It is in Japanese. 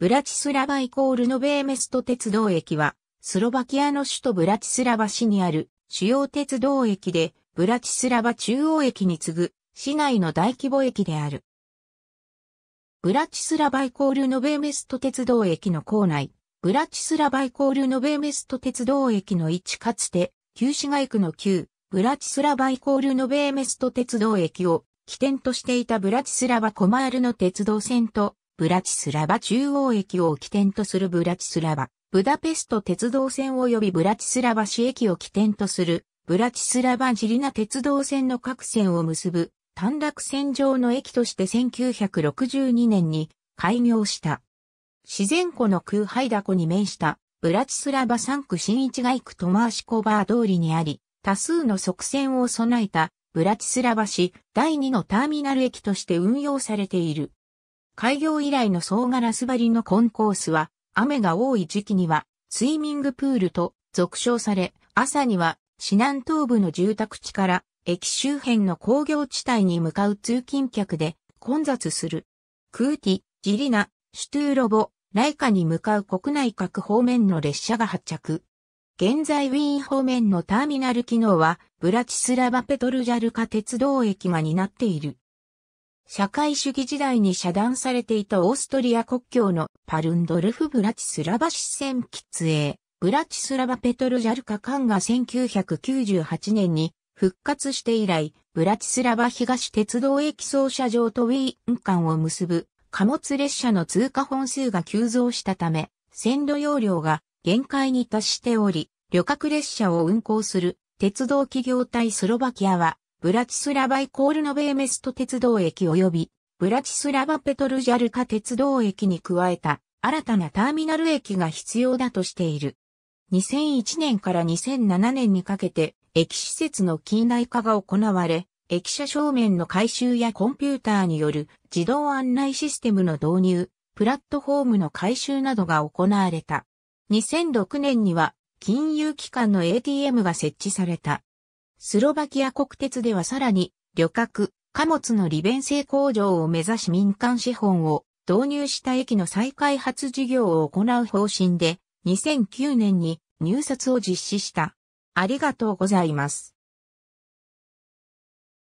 ブラチスラバイコールノベーメスト鉄道駅は、スロバキアの首都ブラチスラバ市にある主要鉄道駅で、ブラチスラバ中央駅に次ぐ市内の大規模駅である。ブラチスラバイコールノベーメスト鉄道駅の構内、ブラチスラバイコールノベーメスト鉄道駅の位置かつて、旧市街区の旧、ブラチスラバイコールノベーメスト鉄道駅を起点としていたブラチスラバコマールの鉄道線とブラチスラバ中央駅を起点とするブラチスラバ、ブダペスト鉄道線及びブラチスラバ市駅を起点とする、ブラチスラバジリナ鉄道線の各線を結ぶ、短絡線上の駅として1962年に開業した。自然湖の空杯凧湖に面したブラチスラバ3区新一街区トマーシコバー通りにあり、多数の側線を備えたブラチスラバ市第2のターミナル駅として運用されている。開業以来の総ガラス張りのコンコースは、雨が多い時期には、スイミングプールと俗称され、朝には、市南東部の住宅地から、駅周辺の工業地帯に向かう通勤客で、混雑する。クーティ、ジリナ、シュトゥーロボ、ライカに向かう国内各方面の列車が発着。現在ウィーン方面のターミナル機能は、ブラチスラバペトルジャルカ鉄道駅が担っている。社会主義時代に遮断されていたオーストリア国境のパルンドルフ・ブラチスラバ支線喫煙、ブラチスラバペトルジャルカカンが1998年に復活して以来、ブラチスラバ東鉄道駅総車場とウィーン間を結ぶ貨物列車の通過本数が急増したため、線路容量が限界に達しており、旅客列車を運行する鉄道企業体スロバキアはブラチスラバイコールノベーメスト鉄道駅及び、ブラチスラバペトルジャルカ鉄道駅に加えた、新たなターミナル駅が必要だとしている。2001年から2007年にかけて、駅施設の近代化が行われ、駅舎正面の改修やコンピューターによる自動案内システムの導入、プラットフォームの改修などが行われた。2006年には、金融機関の ATM が設置された。スロバキア国鉄ではさらに、旅客、貨物の利便性向上を目指し民間資本を導入した駅の再開発事業を行う方針で、2009年に入札を実施した。ありがとうございます。